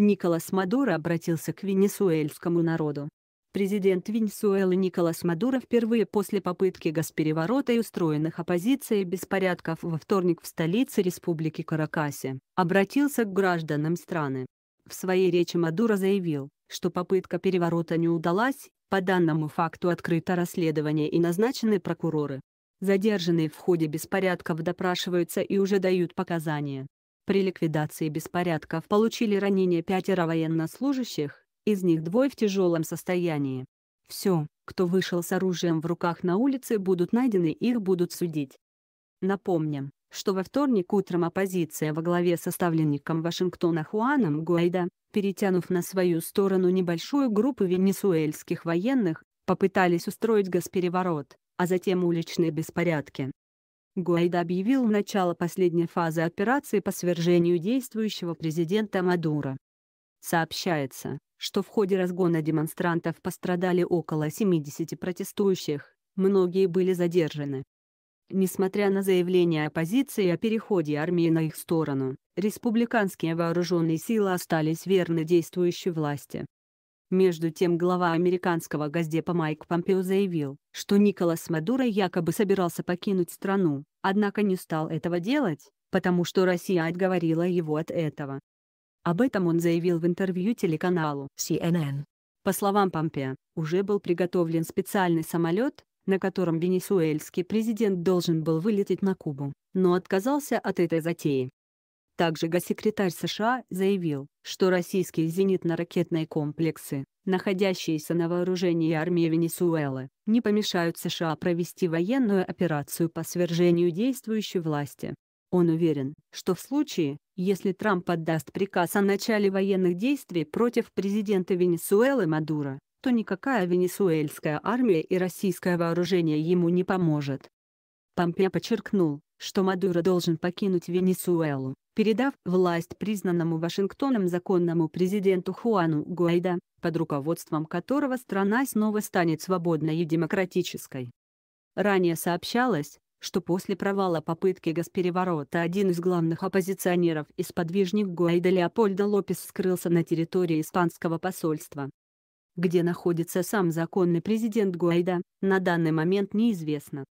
Николас Мадуро обратился к венесуэльскому народу. Президент Венесуэлы Николас Мадуро впервые после попытки госпереворота и устроенных оппозицией беспорядков во вторник в столице республики Каракасе, обратился к гражданам страны. В своей речи Мадуро заявил, что попытка переворота не удалась, по данному факту открыто расследование и назначены прокуроры. Задержанные в ходе беспорядков допрашиваются и уже дают показания. При ликвидации беспорядков получили ранения пятеро военнослужащих, из них двое в тяжелом состоянии. Все, кто вышел с оружием в руках на улице будут найдены и их будут судить. Напомним, что во вторник утром оппозиция во главе с ставленником Вашингтона Хуаном Гуайда, перетянув на свою сторону небольшую группу венесуэльских военных, попытались устроить госпереворот, а затем уличные беспорядки. Гуайдо объявил начало последней фазы операции по свержению действующего президента Мадура. Сообщается, что в ходе разгона демонстрантов пострадали около 70 протестующих, многие были задержаны. Несмотря на заявления оппозиции о переходе армии на их сторону, республиканские вооруженные силы остались верны действующей власти. Между тем глава американского газдепа Майк Помпео заявил, что Николас Мадуро якобы собирался покинуть страну, однако не стал этого делать, потому что Россия отговорила его от этого. Об этом он заявил в интервью телеканалу CNN. По словам Помпе, уже был приготовлен специальный самолет, на котором венесуэльский президент должен был вылететь на Кубу, но отказался от этой затеи. Также госсекретарь США заявил, что российские зенитно-ракетные комплексы, находящиеся на вооружении армии Венесуэлы, не помешают США провести военную операцию по свержению действующей власти. Он уверен, что в случае, если Трамп отдаст приказ о начале военных действий против президента Венесуэлы Мадура, то никакая венесуэльская армия и российское вооружение ему не поможет. Помпео подчеркнул, что Мадуро должен покинуть Венесуэлу, передав власть признанному Вашингтоном законному президенту Хуану Гуайда, под руководством которого страна снова станет свободной и демократической. Ранее сообщалось, что после провала попытки госпереворота один из главных оппозиционеров и сподвижник Гуайда Леопольдо Лопес скрылся на территории испанского посольства. Где находится сам законный президент Гуайда, на данный момент неизвестно.